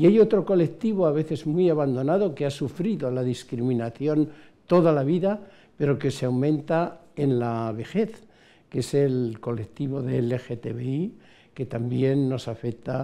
Y hay otro colectivo, a veces muy abandonado, que ha sufrido la discriminación toda la vida, pero que se aumenta en la vejez, que es el colectivo de LGTBI, que también nos afecta